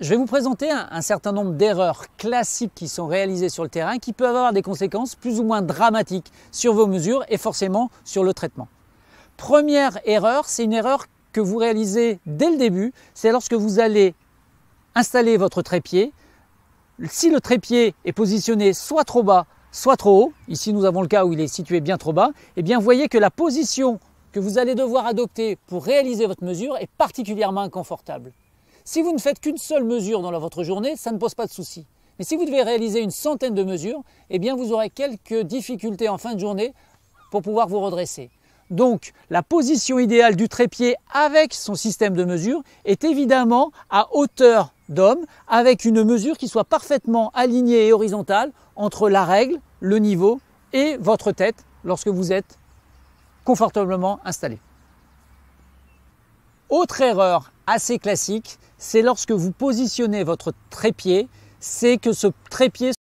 Je vais vous présenter un, certain nombre d'erreurs classiques qui sont réalisées sur le terrain qui peuvent avoir des conséquences plus ou moins dramatiques sur vos mesures et forcément sur le traitement. Première erreur, c'est une erreur que vous réalisez dès le début, c'est lorsque vous allez installer votre trépied. Si le trépied est positionné soit trop bas, soit trop haut, ici nous avons le cas où il est situé bien trop bas, et eh bien voyez que la position que vous allez devoir adopter pour réaliser votre mesure est particulièrement inconfortable. Si vous ne faites qu'une seule mesure dans votre journée, ça ne pose pas de souci. Mais si vous devez réaliser une centaine de mesures, eh bien vous aurez quelques difficultés en fin de journée pour pouvoir vous redresser. Donc la position idéale du trépied avec son système de mesure est évidemment à hauteur d'homme avec une mesure qui soit parfaitement alignée et horizontale entre la règle, le niveau et votre tête lorsque vous êtes confortablement installé. Autre erreur assez classique, c'est lorsque vous positionnez votre trépied, c'est que ce trépied